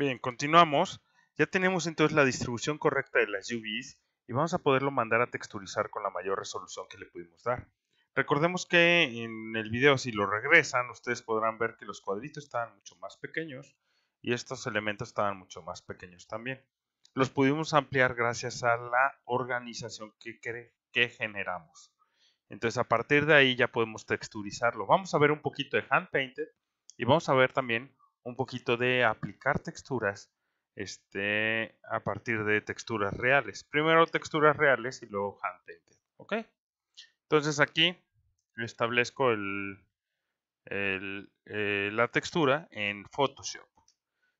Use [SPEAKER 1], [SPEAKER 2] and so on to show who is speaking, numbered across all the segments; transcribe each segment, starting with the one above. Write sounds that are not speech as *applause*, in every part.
[SPEAKER 1] Bien, continuamos. Ya tenemos entonces la distribución correcta de las UVs y vamos a poderlo mandar a texturizar con la mayor resolución que le pudimos dar. Recordemos que en el video si lo regresan ustedes podrán ver que los cuadritos estaban mucho más pequeños y estos elementos estaban mucho más pequeños también. Los pudimos ampliar gracias a la organización que, que generamos. Entonces a partir de ahí ya podemos texturizarlo. Vamos a ver un poquito de hand painted y vamos a ver también un poquito de aplicar texturas este, a partir de texturas reales. Primero texturas reales y luego hand painted. ¿Ok? Entonces aquí establezco el, eh, la textura en Photoshop.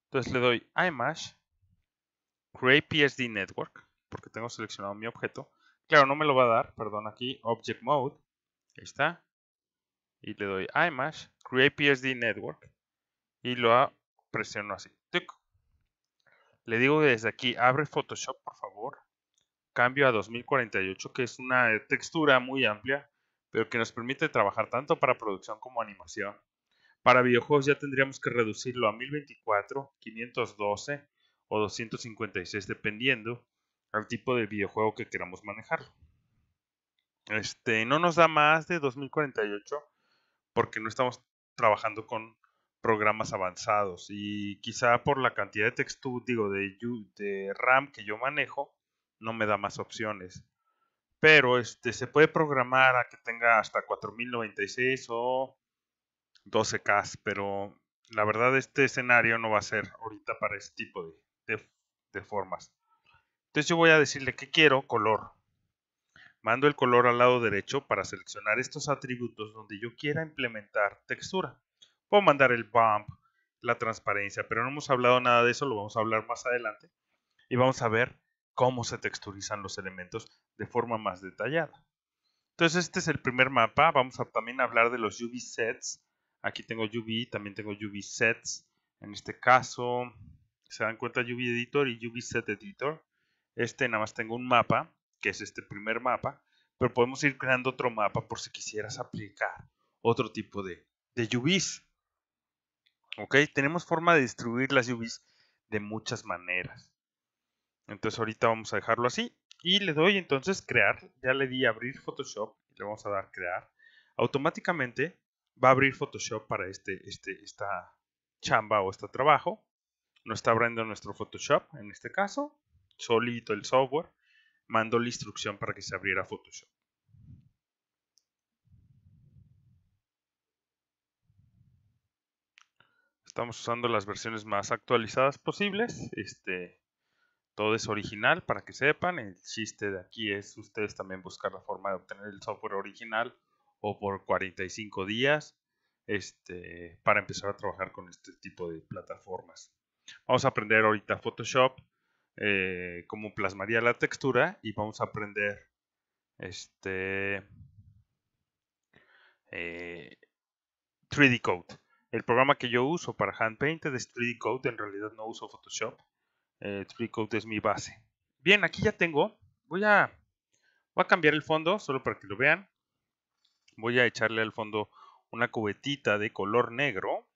[SPEAKER 1] Entonces le doy a Image, Create PSD Network, porque tengo seleccionado mi objeto. Claro, no me lo va a dar, perdón, aquí Object Mode. Ahí está. Y le doy a Image, Create PSD Network y lo presiono así. Le digo desde aquí, abre Photoshop por favor. Cambio a 2048, que es una eh, textura muy amplia, pero que nos permite trabajar tanto para producción como animación. Para videojuegos ya tendríamos que reducirlo a 1024, 512 o 256, dependiendo al tipo de videojuego que queramos manejar. Este, no nos da más de 2048 porque no estamos trabajando con programas avanzados y quizá por la cantidad de textura, digo, de, de RAM que yo manejo, no me da más opciones. Pero este, se puede programar a que tenga hasta 4096 o 12K, pero la verdad este escenario no va a ser ahorita para este tipo de formas. Entonces yo voy a decirle que quiero color. Mando el color al lado derecho para seleccionar estos atributos donde yo quiera implementar textura. Puedo mandar el bump, la transparencia, pero no hemos hablado nada de eso, lo vamos a hablar más adelante. Y vamos a ver cómo se texturizan los elementos de forma más detallada. Entonces este es el primer mapa, vamos a también hablar de los UV sets. Aquí tengo UV, también tengo UV sets. En este caso, se dan cuenta UV editor y UV set editor. Este nada más tengo un mapa, que es este primer mapa, pero podemos ir creando otro mapa por si quisieras aplicar otro tipo de, de UVs. ¿Ok? Tenemos forma de distribuir las UVs de muchas maneras. Entonces ahorita vamos a dejarlo así. Y le doy entonces crear. Ya le di abrir Photoshop. Y le vamos a dar crear. Automáticamente va a abrir Photoshop para este, este, esta chamba o este trabajo. No está abriendo nuestro Photoshop en este caso. Solito el software mandó la instrucción para que se abriera Photoshop. Estamos usando las versiones más actualizadas posibles. Este, todo es original para que sepan. El chiste de aquí es ustedes también buscar la forma de obtener el software original o por 45 días este, para empezar a trabajar con este tipo de plataformas. Vamos a aprender ahorita Photoshop, eh, cómo plasmaría la textura y vamos a aprender este, 3D eh, Code. El programa que yo uso para hand paint es 3D Code, en realidad no uso Photoshop. Eh, 3D Code es mi base. Bien, aquí ya tengo. Voy a, a cambiar el fondo, solo para que lo vean. Voy a echarle al fondo una cubetita de color negro.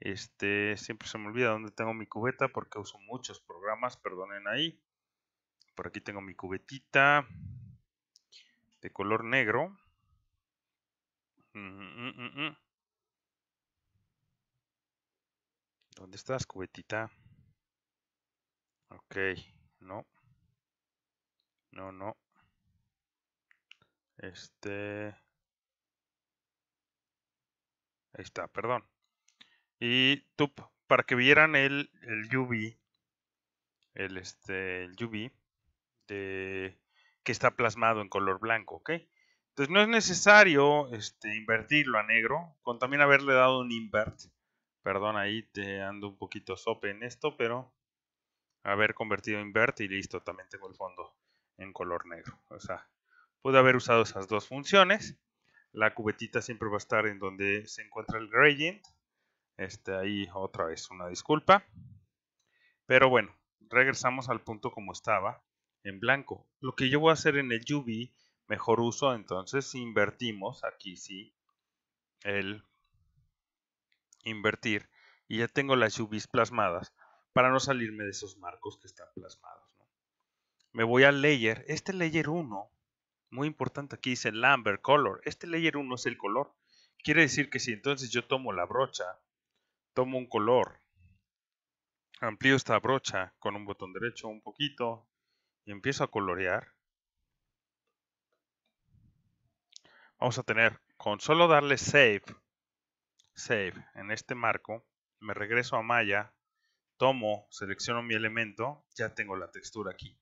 [SPEAKER 1] Este, siempre se me olvida dónde tengo mi cubeta porque uso muchos programas, perdonen ahí. Por aquí tengo mi cubetita de color negro. Mm, mm, mm, ¿Dónde estás, cubetita? Ok, no. No, no. Este... Ahí está, perdón. Y tú, para que vieran el, el UV, el, este, de, que está plasmado en color blanco, ¿ok? Entonces no es necesario este, invertirlo a negro, con también haberle dado un invert Perdón, ahí te ando un poquito sope en esto, pero haber convertido invert y listo, también tengo el fondo en color negro. O sea, pude haber usado esas dos funciones. La cubetita siempre va a estar en donde se encuentra el gradient. Este, ahí otra vez una disculpa. Pero bueno, regresamos al punto como estaba, en blanco. Lo que yo voy a hacer en el UV, mejor uso, entonces invertimos aquí sí el invertir y ya tengo las UVs plasmadas para no salirme de esos marcos que están plasmados. Me voy al layer. Este layer 1, muy importante aquí dice Lambert Color. Este layer 1 es el color. Quiere decir que si entonces yo tomo la brocha, tomo un color, amplío esta brocha con un botón derecho un poquito y empiezo a colorear. Vamos a tener, con solo darle Save, save en este marco, me regreso a Maya, tomo, selecciono mi elemento, ya tengo la textura aquí.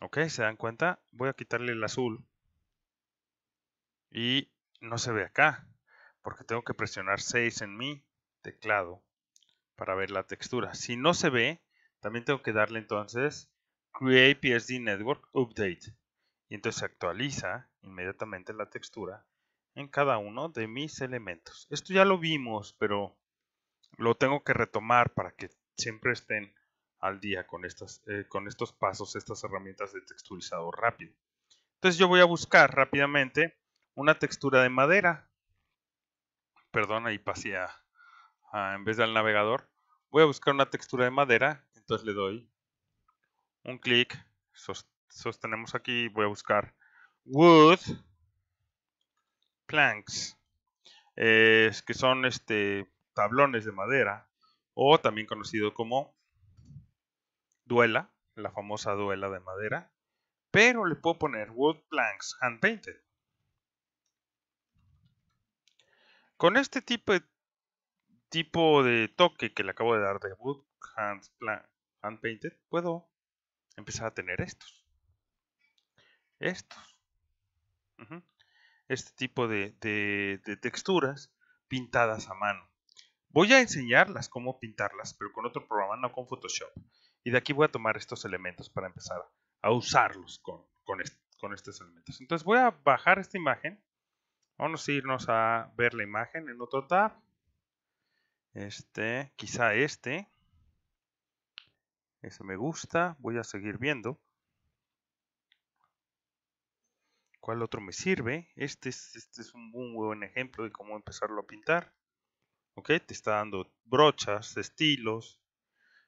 [SPEAKER 1] ¿Ok? ¿Se dan cuenta? Voy a quitarle el azul y no se ve acá, porque tengo que presionar 6 en mi teclado para ver la textura. Si no se ve, también tengo que darle entonces Create PSD Network Update. Y entonces se actualiza inmediatamente la textura en cada uno de mis elementos. Esto ya lo vimos, pero lo tengo que retomar para que siempre estén al día con, estas, eh, con estos pasos, estas herramientas de texturizado rápido. Entonces yo voy a buscar rápidamente una textura de madera. Perdón, ahí pasé en vez del navegador. Voy a buscar una textura de madera. Entonces le doy un clic. Sostenemos aquí. Voy a buscar wood planks, es eh, que son este, tablones de madera, o también conocido como duela, la famosa duela de madera, pero le puedo poner wood planks hand painted. Con este tipo de, tipo de toque que le acabo de dar de wood hand, painted, puedo empezar a tener estos. Estos este tipo de, texturas pintadas a mano. Voy a enseñarlas cómo pintarlas, pero con otro programa, no con Photoshop. Y de aquí voy a tomar estos elementos para empezar a usarlos con, con, con estos elementos. Entonces voy a bajar esta imagen. Vamos a irnos a ver la imagen en otro tab. Este, quizá este. Ese me gusta. Voy a seguir viendo. ¿Cuál otro me sirve? Este es, este un buen ejemplo de cómo empezarlo a pintar. ¿Ok? Te está dando brochas, estilos,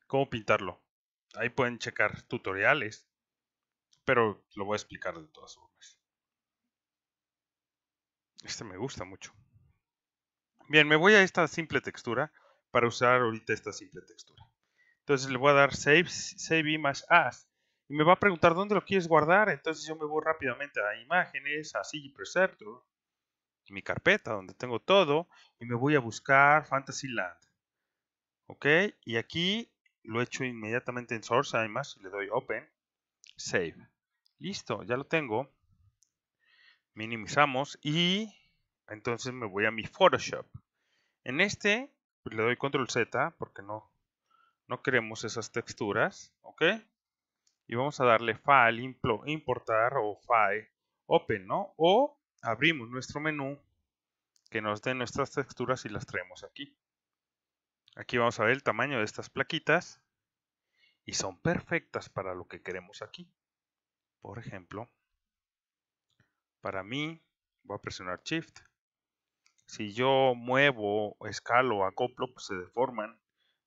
[SPEAKER 1] cómo pintarlo. Ahí pueden checar tutoriales, pero lo voy a explicar de todas formas. Este me gusta mucho. Bien, me voy a esta simple textura para usar ahorita esta simple textura. Entonces le voy a dar Save, save Image As y me va a preguntar dónde lo quieres guardar. Entonces yo me voy rápidamente a imágenes, a CG mi carpeta donde tengo todo, y me voy a buscar Fantasyland. Ok, y aquí lo echo inmediatamente en Source además le doy Open, Save. Listo, ya lo tengo. Minimizamos y entonces me voy a mi Photoshop. En este pues, le doy Control Z porque no, no queremos esas texturas. ¿Ok? y vamos a darle File, Importar o File, Open, ¿no? O abrimos nuestro menú que nos dé nuestras texturas y las traemos aquí. Aquí vamos a ver el tamaño de estas plaquitas y son perfectas para lo que queremos aquí. Por ejemplo, para mí, voy a presionar Shift. Si yo muevo, escalo, acoplo, pues se deforman.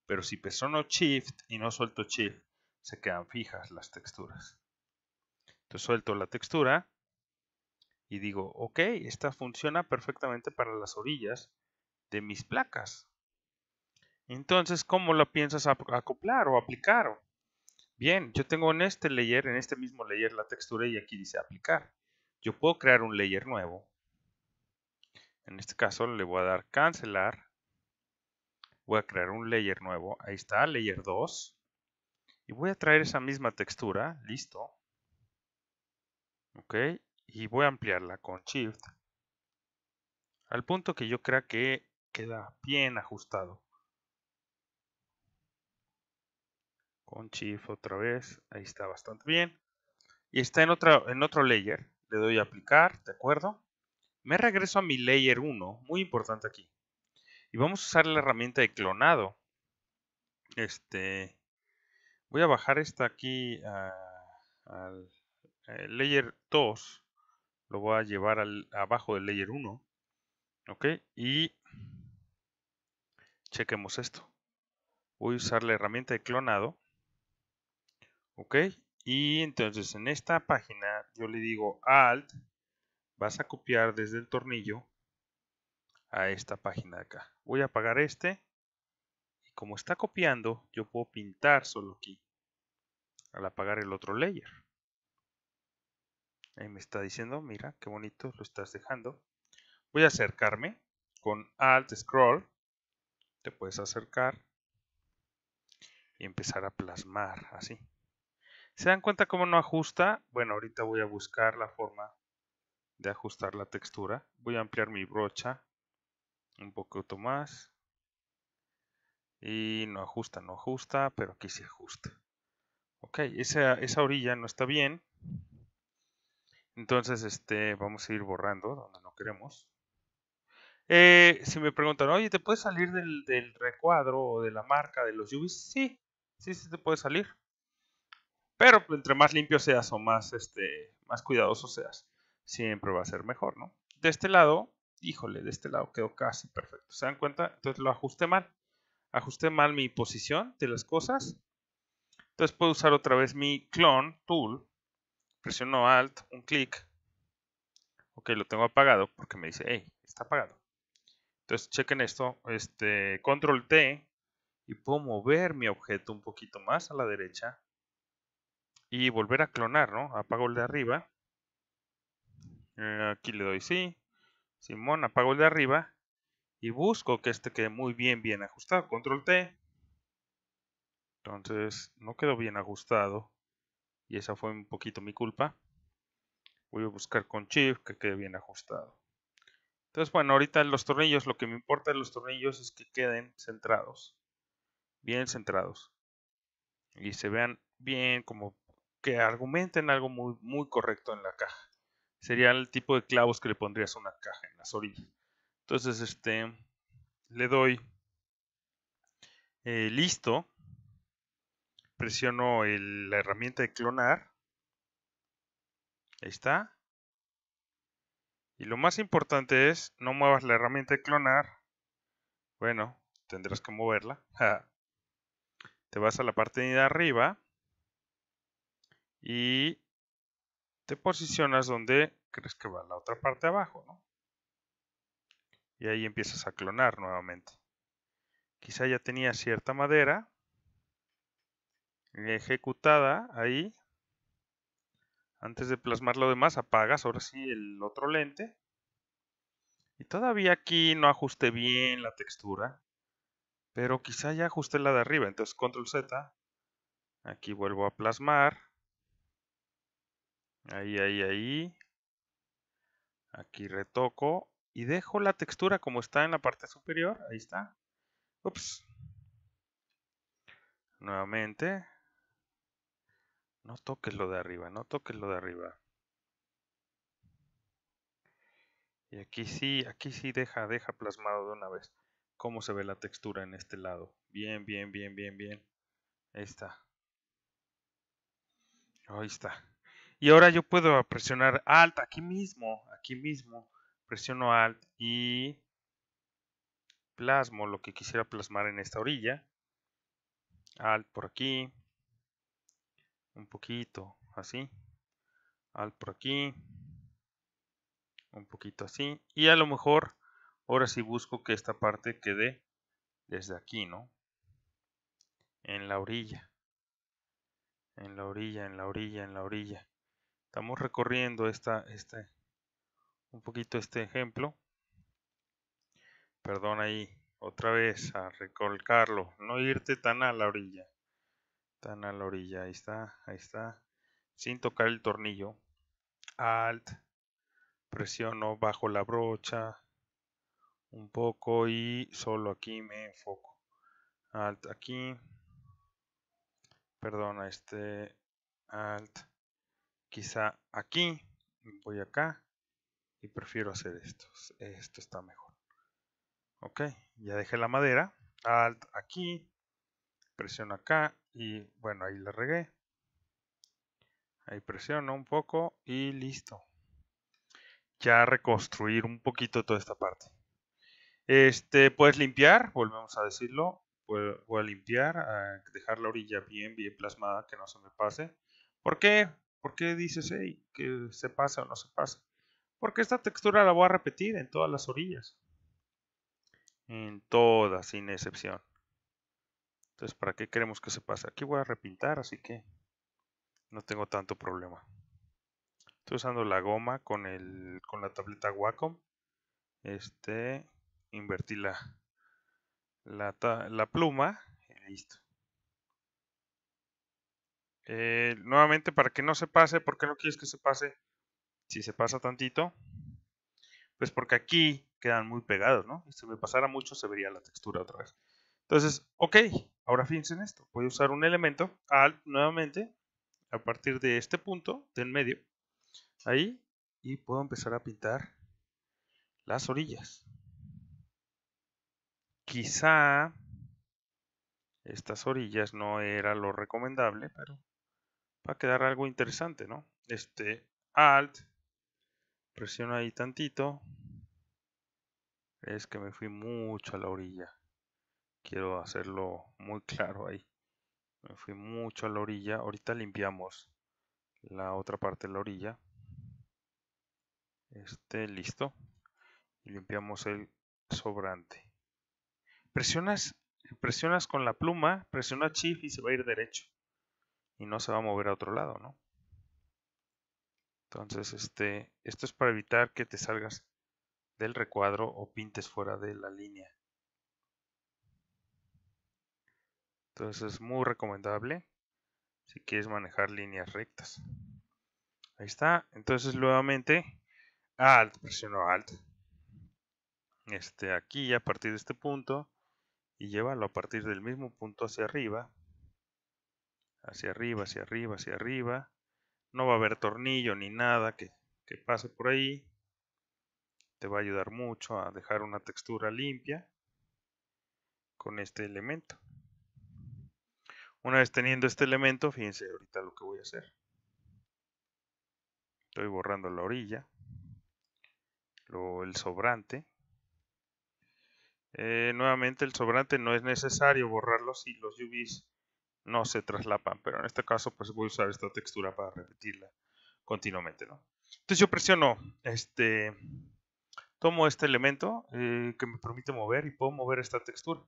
[SPEAKER 1] Pero si presiono Shift y no suelto Shift, se quedan fijas las texturas. Entonces suelto la textura y digo, ok, esta funciona perfectamente para las orillas de mis placas. Entonces, ¿cómo la piensas acoplar o aplicar? Bien, yo tengo en este layer, en este mismo layer la textura y aquí dice aplicar. Yo puedo crear un layer nuevo. En este caso le voy a dar cancelar. Voy a crear un layer nuevo. Ahí está, layer 2. Y voy a traer esa misma textura, listo. Ok, y voy a ampliarla con Shift. Al punto que yo crea que queda bien ajustado. Con Shift otra vez, ahí está bastante bien. Y está en, otra, en otro layer, le doy a aplicar, ¿de acuerdo? Me regreso a mi layer 1, muy importante aquí. Y vamos a usar la herramienta de clonado. Este, Voy a bajar esta aquí al eh, layer 2. Lo voy a llevar al, abajo del layer 1. ¿Ok? Y chequemos esto. Voy a usar la herramienta de clonado. ¿Ok? Y entonces en esta página yo le digo alt. Vas a copiar desde el tornillo a esta página de acá. Voy a apagar este. Y como está copiando, yo puedo pintar solo aquí al apagar el otro layer. Ahí me está diciendo, mira, qué bonito lo estás dejando. Voy a acercarme con Alt Scroll. Te puedes acercar y empezar a plasmar así. ¿Se dan cuenta cómo no ajusta? Bueno, ahorita voy a buscar la forma de ajustar la textura. Voy a ampliar mi brocha un poquito más. Y no ajusta, no ajusta, pero aquí se ajusta. Ok, esa, esa orilla no está bien. Entonces, este, vamos a ir borrando donde no queremos. Eh, si me preguntan, oye, ¿te puedes salir del, recuadro o de la marca de los UVs? Sí, sí, sí te puede salir. Pero pues, entre más limpio seas o más, este, más cuidadoso seas, siempre va a ser mejor, ¿no? De este lado, híjole, de este lado quedó casi perfecto. ¿Se dan cuenta? Entonces lo ajusté mal. Ajusté mal mi posición de las cosas entonces puedo usar otra vez mi clone tool. Presiono Alt, un clic. Ok, lo tengo apagado porque me dice, hey, está apagado. Entonces chequen esto, este control T y puedo mover mi objeto un poquito más a la derecha y volver a clonar, ¿no? Apago el de arriba. Eh, aquí le doy sí. Simón, apago el de arriba y busco que este quede muy bien, bien ajustado. Control T, entonces no quedó bien ajustado. Y esa fue un poquito mi culpa. Voy a buscar con chip que quede bien ajustado. Entonces bueno, ahorita los tornillos, lo que me importa de los tornillos es que queden centrados. Bien centrados. Y se vean bien como que argumenten algo muy, muy correcto en la caja. Sería el tipo de clavos que le pondrías a una caja en las orillas. Entonces, este, le doy eh, listo presiono la herramienta de clonar. Ahí está. Y lo más importante es, no muevas la herramienta de clonar. Bueno, tendrás que moverla. *laughs* te vas a la parte de arriba. Y te posicionas donde crees que va la otra parte de abajo, Y ahí empiezas a clonar nuevamente. Quizá ya tenía cierta madera ejecutada ahí, antes de plasmar lo demás, apagas ahora sí el otro lente. Y todavía aquí no ajusté bien la textura, pero quizá ya ajusté la de arriba. Entonces control Z, aquí vuelvo a plasmar. Ahí, ahí, ahí. Aquí retoco y dejo la textura como está en la parte superior. Ahí está. Ups. Nuevamente. No toques lo de arriba, no toques lo de arriba. Y aquí sí, aquí sí deja, deja plasmado de una vez cómo se ve la textura en este lado. Bien, bien, bien, bien, bien. Ahí está. Ahí está. Y ahora yo puedo presionar Alt aquí mismo, aquí mismo. Presiono Alt y plasmo lo que quisiera plasmar en esta orilla. Alt por aquí un poquito así, al por aquí, un poquito así, y a lo mejor ahora sí busco que esta parte quede desde aquí, ¿no? En la orilla, en la orilla, en la orilla, en la orilla. Estamos recorriendo esta, este, un poquito este ejemplo. Perdón ahí, otra vez a recolcarlo, no irte tan a la orilla. Están a la orilla, ahí está, ahí está. Sin tocar el tornillo. Alt. Presiono bajo la brocha. Un poco y solo aquí me enfoco. Alt aquí. Perdona, este. Alt. Quizá aquí. Voy acá. Y prefiero hacer esto. Esto está mejor. Ok, ya dejé la madera. Alt aquí. Presiono acá y bueno, ahí la regué. Ahí presiono un poco y listo. Ya reconstruir un poquito toda esta parte. Este, puedes limpiar, volvemos a decirlo. Voy a limpiar, a dejar la orilla bien, bien plasmada, que no se me pase. ¿Por qué? ¿Por qué dices hey, que se pasa o no se pasa? Porque esta textura la voy a repetir en todas las orillas. En todas, sin excepción. Entonces, ¿para qué queremos que se pase? Aquí voy a repintar, así que no tengo tanto problema. Estoy usando la goma con, con la tableta Wacom. Este, invertí la, la, pluma listo. Eh, nuevamente, para que no se pase, ¿por qué no quieres que se pase? Si se pasa tantito, pues porque aquí quedan muy pegados, ¿no? si me pasara mucho, se vería la textura otra vez. Entonces, ok, ahora fíjense en esto. Voy a usar un elemento alt nuevamente a partir de este punto del medio. Ahí. Y puedo empezar a pintar las orillas. Quizá estas orillas no era lo recomendable, pero va a quedar algo interesante, ¿no? Este alt, presiono ahí tantito. Es que me fui mucho a la orilla. Quiero hacerlo muy claro ahí. Me fui mucho a la orilla. Ahorita limpiamos la otra parte de la orilla. Este, listo. Y limpiamos el sobrante. Presionas, presionas con la pluma, presiona Shift y se va a ir derecho. Y no se va a mover a otro lado, ¿no? Entonces, este, esto es para evitar que te salgas del recuadro o pintes fuera de la línea. Entonces es muy recomendable si quieres manejar líneas rectas. Ahí está. Entonces nuevamente Alt, presiono Alt. Este, aquí a partir de este punto y llévalo a partir del mismo punto hacia arriba. Hacia arriba, hacia arriba, hacia arriba. No va a haber tornillo ni nada que, que pase por ahí. Te va a ayudar mucho a dejar una textura limpia con este elemento. Una vez teniendo este elemento, fíjense ahorita lo que voy a hacer. Estoy borrando la orilla, luego el sobrante. Eh, nuevamente el sobrante no es necesario borrarlo si los UVs no se traslapan, pero en este caso pues voy a usar esta textura para repetirla continuamente. Entonces yo presiono, este, tomo este elemento eh, que me permite mover y puedo mover esta textura.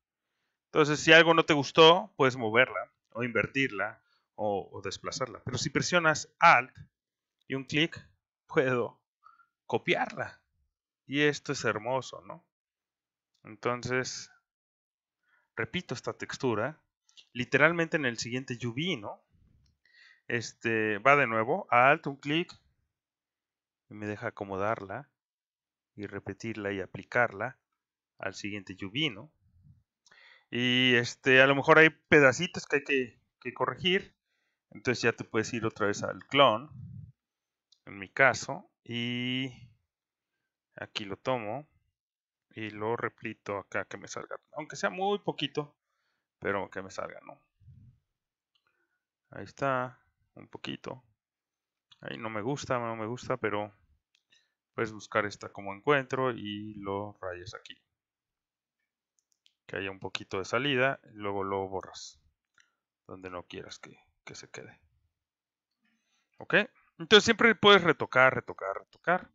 [SPEAKER 1] Entonces si algo no te gustó, puedes moverla o invertirla o, desplazarla. Pero si presionas Alt y un clic, puedo copiarla. Y esto es hermoso, ¿no? Entonces, repito esta textura. Literalmente en el siguiente UV, Este, va de nuevo, alt, un clic, y me deja acomodarla y repetirla y aplicarla al siguiente UV, y este, a lo mejor hay pedacitos que hay que, corregir. Entonces ya te puedes ir otra vez al clon. En mi caso. Y aquí lo tomo. Y lo replito acá que me salga. Aunque sea muy poquito. Pero que me salga, ¿no? Ahí está. Un poquito. Ahí no me gusta, no me gusta, pero puedes buscar esta como encuentro y lo rayas aquí haya un poquito de salida, luego lo borras donde no quieras que, se quede. ¿Ok? Entonces siempre puedes retocar, retocar, retocar.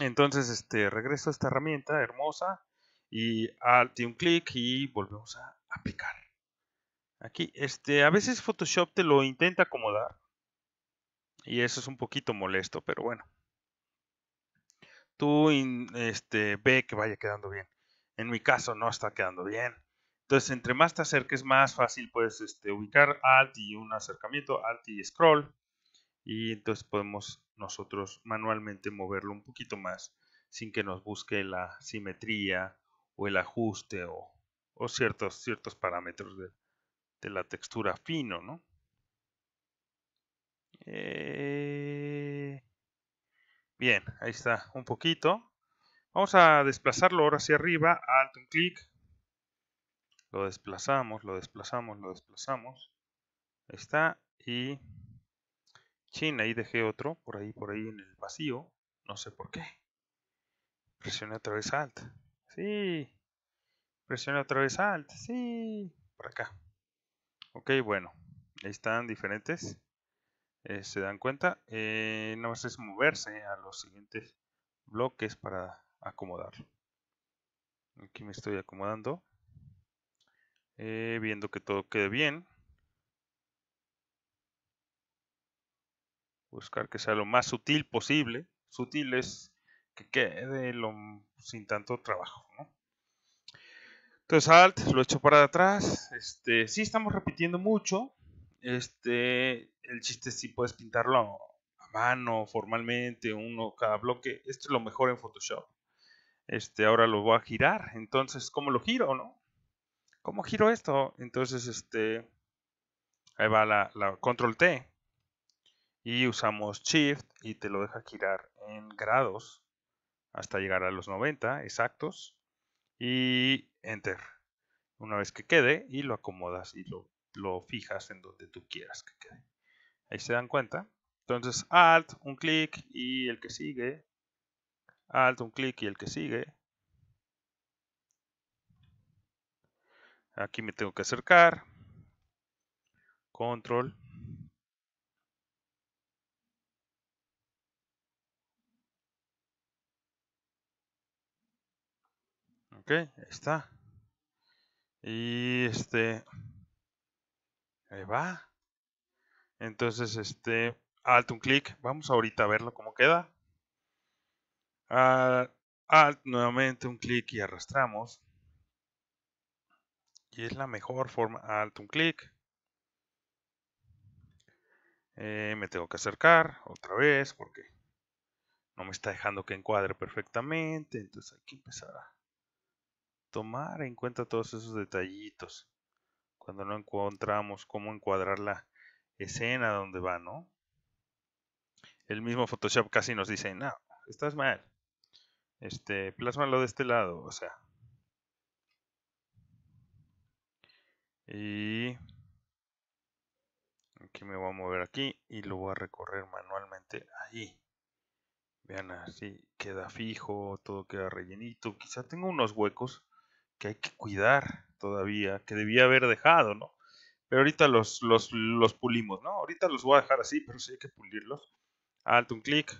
[SPEAKER 1] Entonces, este, regreso a esta herramienta hermosa y de un clic y volvemos a aplicar. Aquí, este, a veces Photoshop te lo intenta acomodar y eso es un poquito molesto, pero bueno. Tú, este, ve que vaya quedando bien en mi caso no está quedando bien. Entonces, entre más te acerques, más fácil puedes este, ubicar Alt y un acercamiento, Alt y Scroll. Y entonces podemos nosotros manualmente moverlo un poquito más sin que nos busque la simetría o el ajuste o, ciertos, ciertos parámetros de, la textura fino, ¿no? Eh, bien, ahí está un poquito. Vamos a desplazarlo ahora hacia arriba, alto un clic, lo desplazamos, lo desplazamos, lo desplazamos. Ahí está, y chin, ahí dejé otro, por ahí, por ahí en el vacío, no sé por qué. Presioné otra vez Alt, sí, presioné otra vez Alt, sí, por acá. Ok, bueno, ahí están diferentes. Eh, se dan cuenta, no eh, no es moverse a los siguientes bloques para acomodar. Aquí me estoy acomodando. Eh, viendo que todo quede bien. Buscar que sea lo más sutil posible. Sutil es que quede lo, sin tanto trabajo. Entonces alt, lo echo para atrás. Este, sí estamos repitiendo mucho. Este, el chiste si puedes pintarlo a mano, formalmente, uno cada bloque. Esto es lo mejor en Photoshop este, ahora lo voy a girar. Entonces, ¿cómo lo giro, no? ¿Cómo giro esto? Entonces, este, ahí va la, control T. Y usamos shift y te lo deja girar en grados hasta llegar a los 90 exactos. Y enter. Una vez que quede y lo acomodas y lo, lo fijas en donde tú quieras que quede. Ahí se dan cuenta. Entonces, Alt, un clic y el que sigue, alto ah, un clic y el que sigue. Aquí me tengo que acercar. Control. Ok, está. Y este. Ahí va. Entonces, este. alto un clic. Vamos ahorita a verlo cómo queda. Alt ah, ah, nuevamente un clic y arrastramos. Y es la mejor forma. Ah, Alt un clic. Eh, me tengo que acercar otra vez porque no me está dejando que encuadre perfectamente. Entonces aquí que empezar a tomar en cuenta todos esos detallitos. Cuando no encontramos cómo encuadrar la escena donde va, ¿no? El mismo Photoshop casi nos dice, no, estás mal. Este, plásmalo de este lado, o sea. Y aquí me voy a mover aquí y lo voy a recorrer manualmente ahí. Vean, así queda fijo, todo queda rellenito. Quizá tengo unos huecos que hay que cuidar todavía, que debía haber dejado, ¿no? Pero ahorita los, los, pulimos, ¿no? Ahorita los voy a dejar así, pero sí hay que pulirlos. Alto un clic,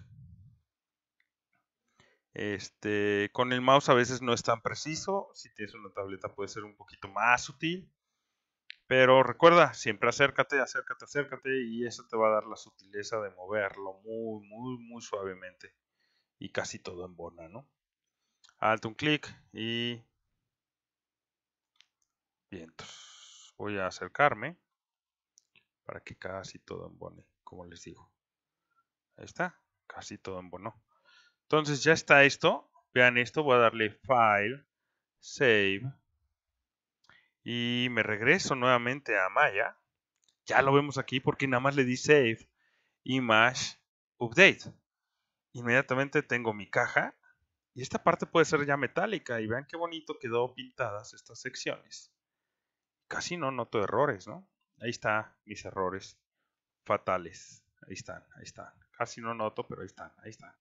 [SPEAKER 1] este, con el mouse a veces no es tan preciso, si tienes una tableta puede ser un poquito más sutil, pero recuerda, siempre acércate, acércate, acércate y eso te va a dar la sutileza de moverlo muy, muy, muy suavemente y casi todo en bona, ¿no? Alto un clic y... Bien, voy a acercarme para que casi todo embone, como les digo. Ahí está, casi todo embonó. Entonces ya está esto. Vean esto, voy a darle File, Save. Y me regreso nuevamente a Maya. Ya lo vemos aquí porque nada más le di Save, Image, Update. Inmediatamente tengo mi caja. Y esta parte puede ser ya metálica. Y vean qué bonito quedó pintadas estas secciones. Casi no noto errores, ¿no? Ahí están mis errores fatales. Ahí están, ahí están. Casi no noto, pero ahí están, ahí están.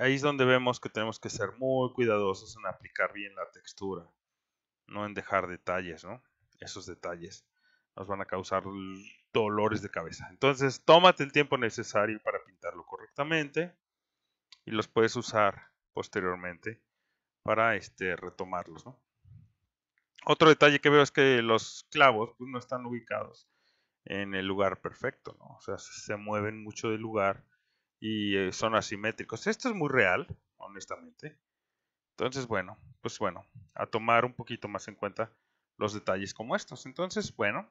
[SPEAKER 1] Ahí es donde vemos que tenemos que ser muy cuidadosos en aplicar bien la textura. No en dejar detalles, ¿no? Esos detalles nos van a causar dolores de cabeza. Entonces, tómate el tiempo necesario para pintarlo correctamente y los puedes usar posteriormente para este, retomarlos. Otro detalle que veo es que los clavos pues, no están ubicados en el lugar perfecto, o sea, se mueven mucho del lugar y eh, son asimétricos. Esto es muy real, honestamente. Entonces, bueno, pues bueno, a tomar un poquito más en cuenta los detalles como estos. Entonces, bueno,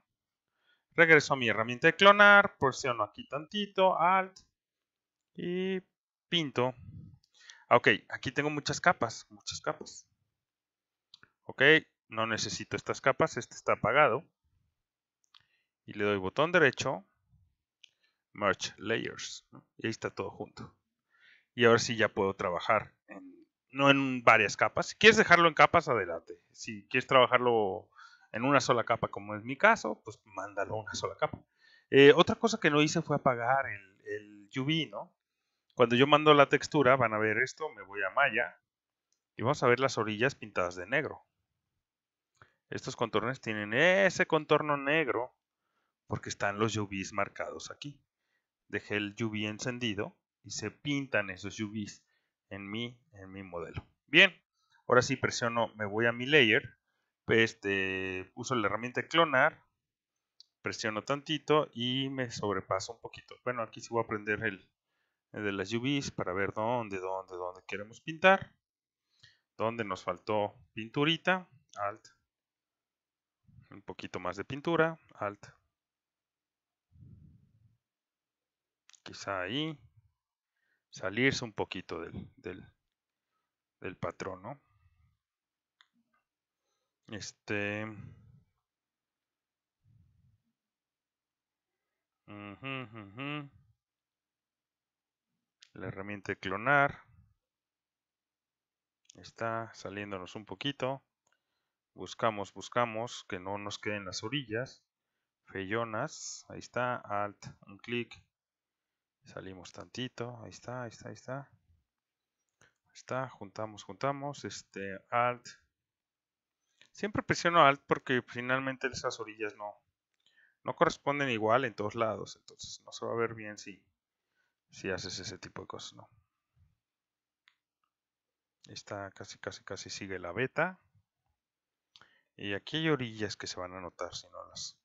[SPEAKER 1] regreso a mi herramienta de clonar, no aquí tantito, alt y pinto. Ah, ok, aquí tengo muchas capas, muchas capas. Ok, no necesito estas capas, este está apagado. Y le doy botón derecho, merge layers. Y ahí está todo junto. Y ahora sí ya puedo trabajar, en, no en varias capas. Si quieres dejarlo en capas, adelante. Si quieres trabajarlo en una sola capa, como es mi caso, pues mándalo a una sola capa. Eh, otra cosa que no hice fue apagar el, el UV, ¿no? Cuando yo mando la textura, van a ver esto, me voy a Maya y vamos a ver las orillas pintadas de negro. Estos contornos tienen ese contorno negro porque están los UVs marcados aquí dejé el UV encendido y se pintan esos UVs en mi, en mi modelo. Bien, ahora sí presiono, me voy a mi layer, este, uso la herramienta clonar, presiono tantito y me sobrepaso un poquito. Bueno, aquí sí voy a prender el, el de las UVs para ver dónde, dónde, dónde queremos pintar. Dónde nos faltó pinturita, alt, un poquito más de pintura, alt, quizá ahí, salirse un poquito del, del, patrón, Este... La herramienta clonar está saliéndonos un poquito. Buscamos, buscamos que no nos queden las orillas. Fellonas, ahí está, alt, un clic, Salimos tantito, ahí está, ahí está, ahí está. Ahí está, juntamos, juntamos, este, alt. Siempre presiono alt porque finalmente esas orillas no, no corresponden igual en todos lados, entonces no se va a ver bien si, si haces ese tipo de cosas, ¿no? está, casi, casi, casi sigue la beta. Y aquí hay orillas que se van a notar si no las,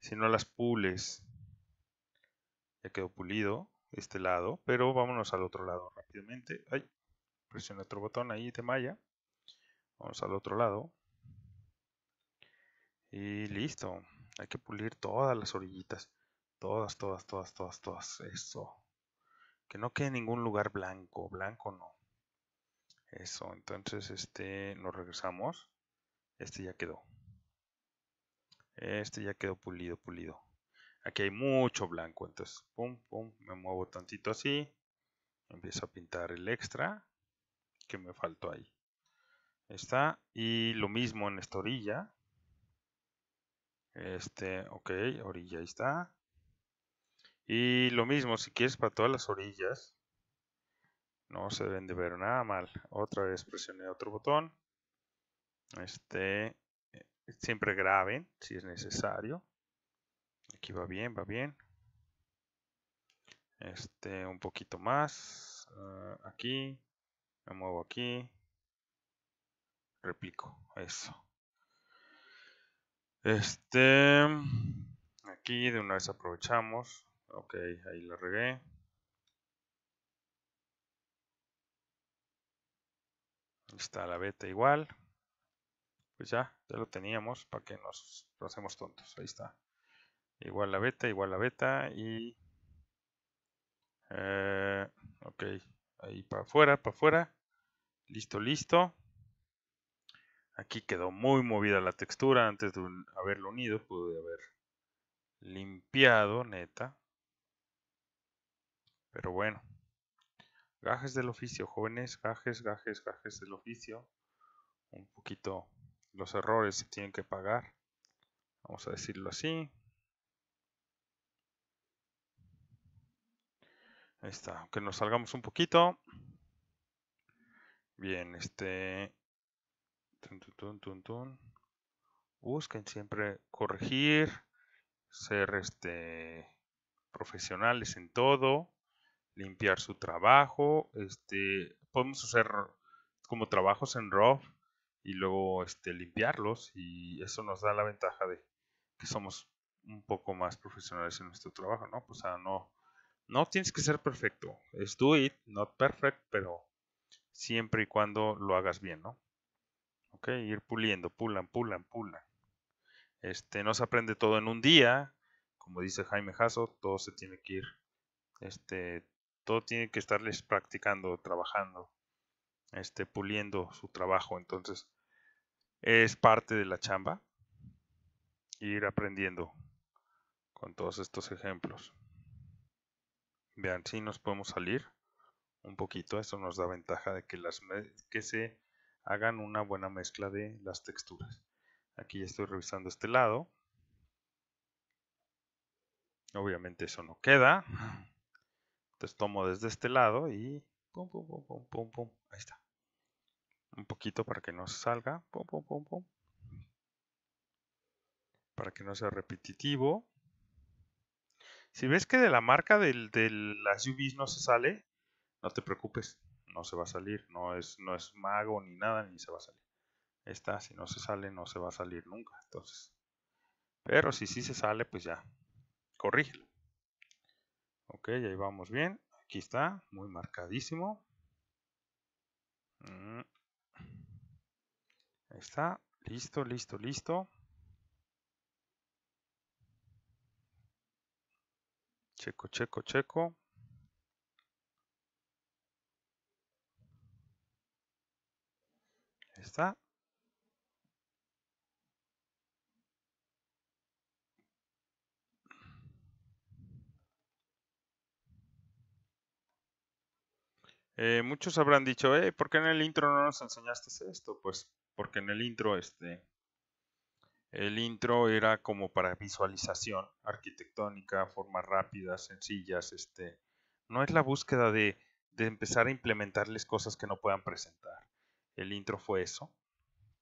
[SPEAKER 1] si no las pules. Ya quedó pulido este lado, pero vámonos al otro lado rápidamente. Ay, presiona otro botón ahí de malla. Vamos al otro lado. Y listo. Hay que pulir todas las orillitas. Todas, todas, todas, todas, todas. Eso. Que no quede ningún lugar blanco. Blanco no. Eso. Entonces, este, nos regresamos. Este ya quedó. Este ya quedó pulido, pulido. Aquí hay mucho blanco, entonces, pum, pum, me muevo tantito así. Empiezo a pintar el extra que me faltó ahí. Está, y lo mismo en esta orilla. Este, ok, orilla ahí está. Y lo mismo, si quieres para todas las orillas, no se deben de ver nada mal. Otra vez presioné otro botón. Este, eh, siempre graben si es necesario. Aquí va bien, va bien. Este, un poquito más. Ah, aquí. Me muevo aquí. Replico. Eso. Este. Aquí de una vez aprovechamos. Ok, ahí la regué. está la beta igual. Pues ya, ya lo teníamos para que nos, lo hacemos tontos. Ahí está igual a beta, igual a beta y... Eh, ok, ahí para afuera, para afuera. Listo, listo. Aquí quedó muy movida la textura antes de haberlo unido. Pude haber limpiado, neta. Pero bueno. Gajes del oficio, jóvenes. Gajes, gajes, gajes del oficio. Un poquito los errores se tienen que pagar. Vamos a decirlo así. Ahí está, que nos salgamos un poquito. Bien, este... Busquen siempre corregir, ser este profesionales en todo, limpiar su trabajo, este podemos hacer como trabajos en RAW y luego este limpiarlos y eso nos da la ventaja de que somos un poco más profesionales en nuestro trabajo, ¿no? Pues a no no tienes que ser perfecto. Es do it, not perfect, pero siempre y cuando lo hagas bien, ¿no? Ok, ir puliendo, pulan, pulan, pulan. Este, no se aprende todo en un día, como dice Jaime Jasso, todo se tiene que ir, este, todo tiene que estarles practicando, trabajando, este, puliendo su trabajo, entonces es parte de la chamba ir aprendiendo con todos estos ejemplos. Vean, si nos podemos salir un poquito. Esto nos da ventaja de que, las, que se hagan una buena mezcla de las texturas. Aquí ya estoy revisando este lado. Obviamente eso no queda. Entonces tomo desde este lado y Ahí está. Un poquito para que no salga. Pum, pum, pum, pum. Para que no sea repetitivo. Si ves que de la marca de las UVs no se sale, no te preocupes, no se va a salir. No es, no es mago ni nada, ni se va a salir. Esta, si no se sale, no se va a salir nunca. Entonces, pero si sí se sale, pues ya, corrígelo. Ok, ahí vamos bien. Aquí está, muy marcadísimo. Mm. Ahí está, listo, listo, listo. Checo, checo, checo. Ahí está. Eh, muchos habrán dicho, eh, ¿por qué en el intro no nos enseñaste esto? Pues porque en el intro este, el intro era como para visualización arquitectónica, formas rápidas, sencillas. Este, no es la búsqueda de, de empezar a implementarles cosas que no puedan presentar. El intro fue eso,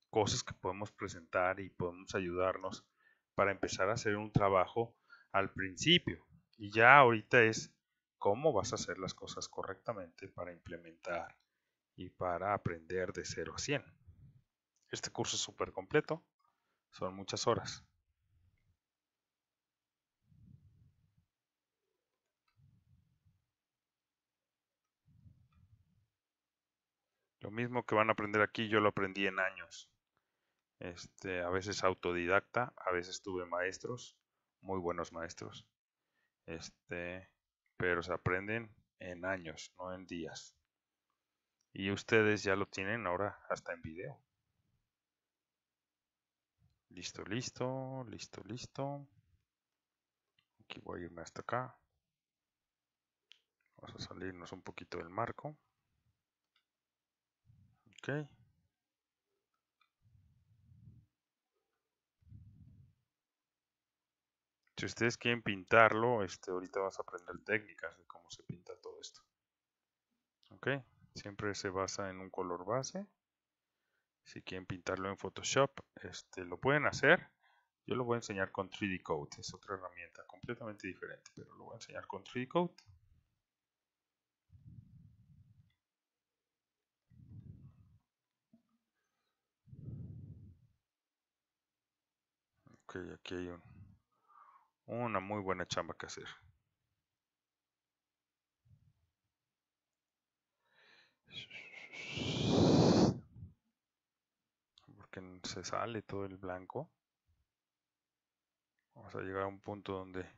[SPEAKER 1] cosas que podemos presentar y podemos ayudarnos para empezar a hacer un trabajo al principio. Y ya ahorita es cómo vas a hacer las cosas correctamente para implementar y para aprender de 0 a 100. Este curso es súper completo. Son muchas horas. Lo mismo que van a aprender aquí, yo lo aprendí en años. Este, a veces autodidacta, a veces tuve maestros, muy buenos maestros. Este, pero se aprenden en años, no en días. Y ustedes ya lo tienen ahora hasta en video. Listo, listo, listo, listo. Aquí voy a irme hasta acá. Vamos a salirnos un poquito del marco. Ok. Si ustedes quieren pintarlo, este, ahorita vas a aprender técnicas de cómo se pinta todo esto. Ok. Siempre se basa en un color base. Si quieren pintarlo en Photoshop, este, lo pueden hacer. Yo lo voy a enseñar con 3D Code, es otra herramienta completamente diferente, pero lo voy a enseñar con 3D Code. Ok, aquí hay una muy buena chamba que hacer. se sale todo el blanco. Vamos a llegar a un punto donde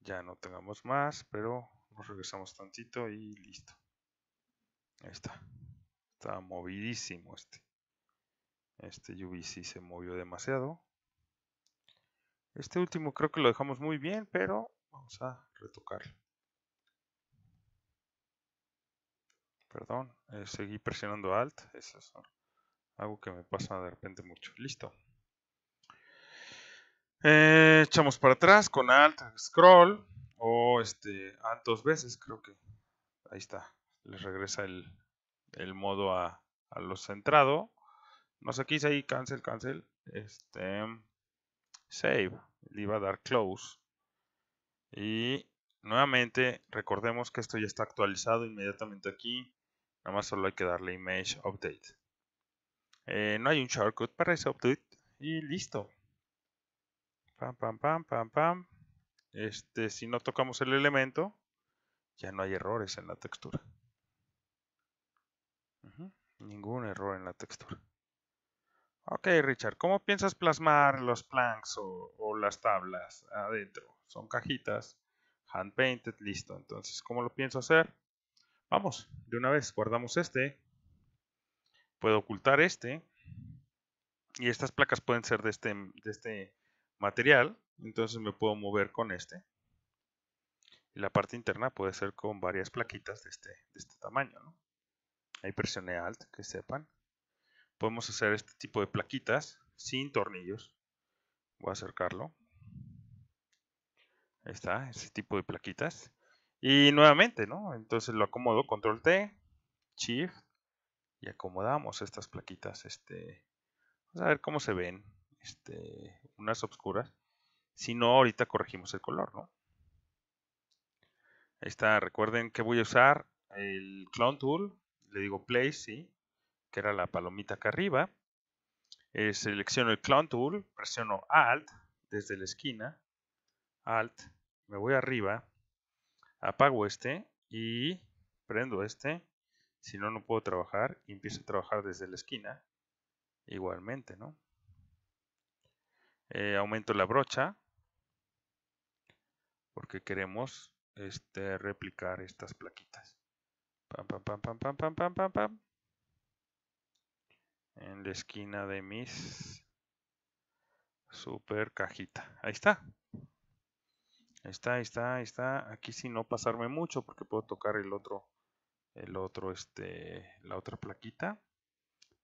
[SPEAKER 1] ya no tengamos más, pero nos regresamos tantito y listo. Ahí está. Está movidísimo este. Este UVC se movió demasiado. Este último creo que lo dejamos muy bien, pero vamos a retocarlo. Perdón, eh, seguí presionando Alt. eso es algo que me pasa de repente mucho. Listo. Eh, echamos para atrás con Alt Scroll o este Alt dos veces, creo que. Ahí está. Les regresa el, el modo a, a lo centrado. No sé Aquí. ahí. Cancel, cancel. Este. Save. Le iba a dar close. Y nuevamente recordemos que esto ya está actualizado inmediatamente aquí. Nada más solo hay que darle image update. Eh, no hay un shortcut para eso. Y listo. Pam, pam, pam, pam, pam. Este, si no tocamos el elemento, ya no hay errores en la textura. Ningún error en la textura. Ok, Richard, ¿cómo piensas plasmar los planks o, o las tablas adentro? Son cajitas, hand painted, listo. Entonces, ¿cómo lo pienso hacer? Vamos, de una vez guardamos este. Puedo ocultar este y estas placas pueden ser este, de este, material, entonces me puedo mover con este. Y la parte interna puede ser con varias plaquitas de este, este tamaño. ¿no? Ahí presioné Alt, que sepan. Podemos hacer este tipo de plaquitas sin tornillos. Voy a acercarlo. Ahí está, ese tipo de plaquitas. Y nuevamente, ¿no? Entonces lo acomodo, control T, Shift, y acomodamos estas plaquitas este, Vamos a ver cómo se ven este, unas obscuras. Si no, ahorita corregimos el color, ¿no? Ahí está, recuerden que voy a usar el Clone Tool, le digo Place, ¿sí? que era la palomita acá arriba. Eh, selecciono el Clone Tool, presiono Alt desde la esquina, Alt, me voy arriba, apago este y prendo este, si no, no puedo trabajar y empiezo a trabajar desde la esquina igualmente, ¿no? Eh, aumento la brocha porque queremos este, replicar estas plaquitas. Pam, pam, pam, en la esquina de mis super cajita. Ahí está. Ahí está, ahí está, ahí está. Aquí sí, no pasarme mucho porque puedo tocar el otro, el otro, este, la otra plaquita.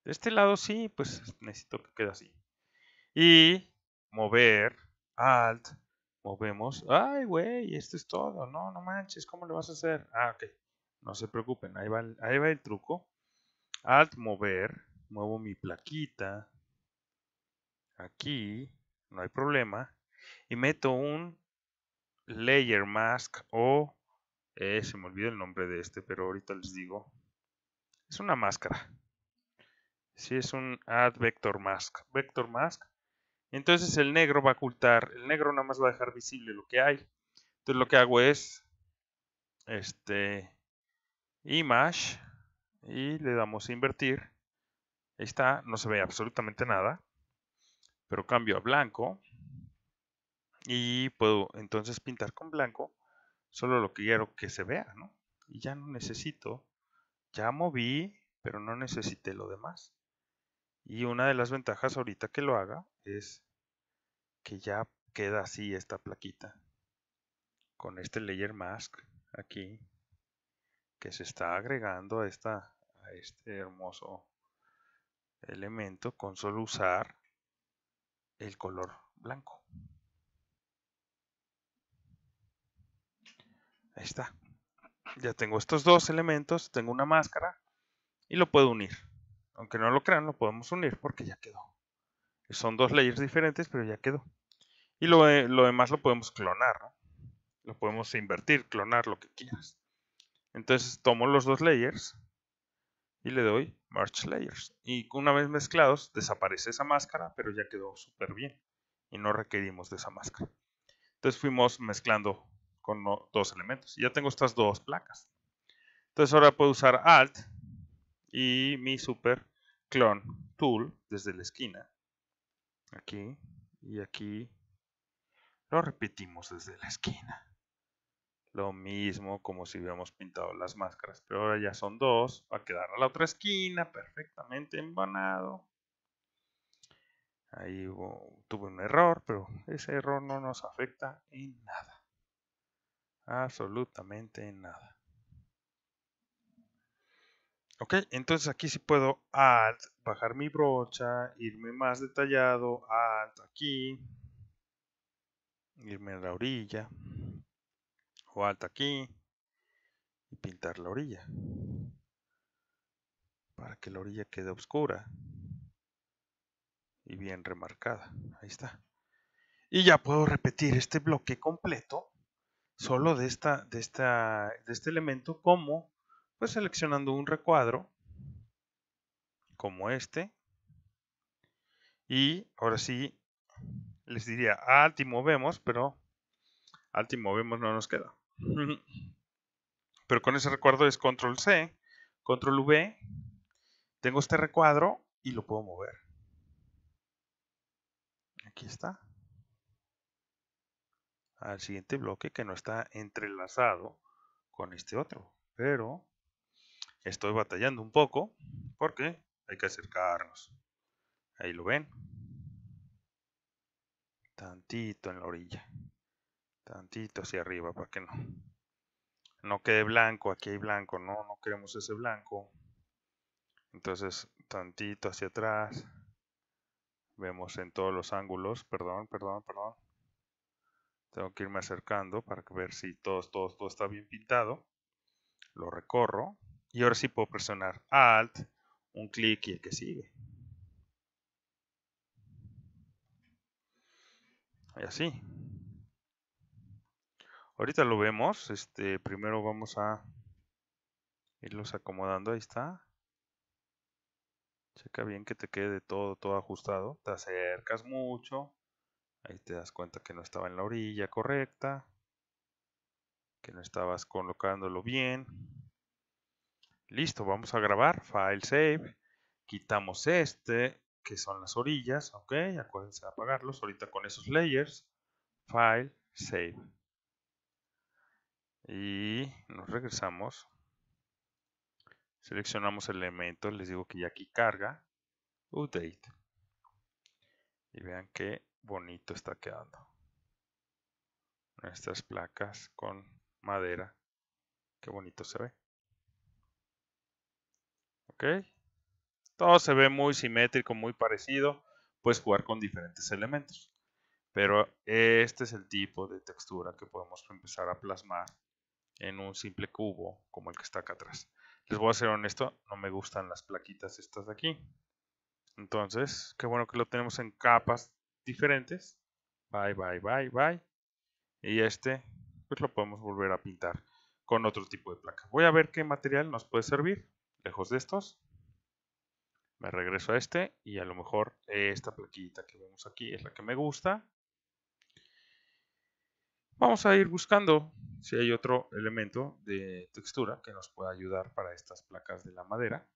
[SPEAKER 1] De este lado sí, pues necesito que quede así. Y mover, alt, movemos. Ay, güey, esto es todo. No, no manches, ¿cómo le vas a hacer? Ah, ok. No se preocupen, ahí va el, ahí va el truco. Alt, mover, muevo mi plaquita. Aquí, no hay problema. Y meto un layer mask o... Eh, se me olvidó el nombre de este, pero ahorita les digo. Es una máscara si es un add vector mask, vector mask, entonces el negro va a ocultar, el negro nada más va a dejar visible lo que hay. Entonces lo que hago es, este, image, y le damos a invertir. Ahí está, no se ve absolutamente nada, pero cambio a blanco y puedo entonces pintar con blanco solo lo que quiero que se vea, ¿no? Y ya no necesito, ya moví, pero no necesité lo demás. Y una de las ventajas ahorita que lo haga es que ya queda así esta plaquita. Con este layer mask aquí que se está agregando a, esta, este hermoso elemento con solo usar el color blanco. Ahí está. Ya tengo estos dos elementos, tengo una máscara y lo puedo unir. Aunque no lo crean, lo podemos unir porque ya quedó. Son dos layers diferentes, pero ya quedó. Y lo, eh, demás lo podemos clonar, Lo podemos invertir, clonar, lo que quieras. Entonces tomo los dos layers y le doy Merge Layers. Y una vez mezclados, desaparece esa máscara, pero ya quedó súper bien. Y no requerimos de esa máscara. Entonces fuimos mezclando con dos elementos. Y ya tengo estas dos placas. Entonces ahora puedo usar Alt y mi super clone tool desde la esquina. Aquí y aquí lo repetimos desde la esquina. Lo mismo como si hubiéramos pintado las máscaras, pero ahora ya son dos. Va a quedar a la otra esquina, perfectamente embanado. Ahí tuve un error, pero ese error no nos afecta en nada. Absolutamente en nada. Ok, entonces aquí sí puedo add, bajar mi brocha, irme más detallado, alt aquí, irme a la orilla, o alt aquí, y pintar la orilla, para que la orilla quede oscura y bien remarcada. Ahí está. Y ya puedo repetir este bloque completo, solo de, esta, de, esta, de este elemento, como pues seleccionando un recuadro como este y ahora sí les diría alt y movemos pero alt y movemos no nos queda pero con ese recuadro es control C control V tengo este recuadro y lo puedo mover aquí está al siguiente bloque que no está entrelazado con este otro pero Estoy batallando un poco porque hay que acercarnos. Ahí lo ven. Tantito en la orilla. Tantito hacia arriba para que no. No quede blanco, aquí hay blanco, no, no queremos ese blanco. Entonces, tantito hacia atrás. Vemos en todos los ángulos, perdón, perdón, perdón. Tengo que irme acercando para ver si todo, todo, todo está bien pintado. Lo recorro, y ahora sí puedo presionar Alt, un clic y el que sigue. Y así. Ahorita lo vemos. Este, primero vamos a irlos acomodando. Ahí está. Checa bien que te quede todo, todo ajustado. Te acercas mucho. Ahí te das cuenta que no estaba en la orilla correcta. Que no estabas colocándolo bien. Listo, vamos a grabar. File save. Quitamos este, que son las orillas. Ok, acuérdense de apagarlos ahorita con esos layers. File save. Y nos regresamos. Seleccionamos elementos. Les digo que ya aquí carga. Update. Y vean qué bonito está quedando. Nuestras placas con madera. Qué bonito se ve. Ok. Todo se ve muy simétrico, muy parecido. Puedes jugar con diferentes elementos. Pero este es el tipo de textura que podemos empezar a plasmar en un simple cubo como el que está acá atrás. Les voy a ser honesto, no me gustan las plaquitas estas de aquí. Entonces, qué bueno que lo tenemos en capas diferentes. Bye, bye, bye, bye. Y este, pues lo podemos volver a pintar con otro tipo de placa. Voy a ver qué material nos puede servir lejos de estos. Me regreso a este y a lo mejor esta plaquita que vemos aquí es la que me gusta. Vamos a ir buscando si hay otro elemento de textura que nos pueda ayudar para estas placas de la madera.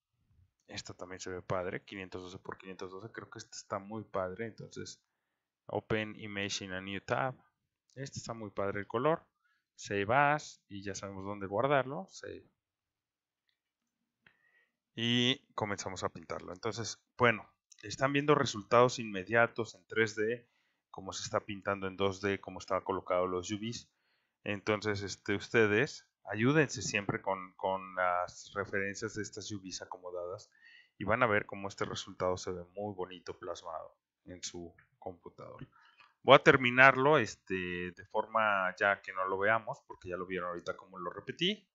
[SPEAKER 1] Esta también se ve padre, 512 x 512, creo que esta está muy padre, entonces Open Image in a New Tab. Este está muy padre el color. Save As y ya sabemos dónde guardarlo. Save y comenzamos a pintarlo. Entonces, bueno, están viendo resultados inmediatos en 3D, como se está pintando en 2D, cómo estaba colocado los UVs. Entonces, este, ustedes ayúdense siempre con, las referencias de estas UVs acomodadas y van a ver cómo este resultado se ve muy bonito plasmado en su computador. Voy a terminarlo este, de forma ya que no lo veamos, porque ya lo vieron ahorita como lo repetí.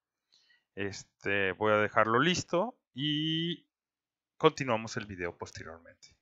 [SPEAKER 1] Este, voy a dejarlo listo y continuamos el video posteriormente.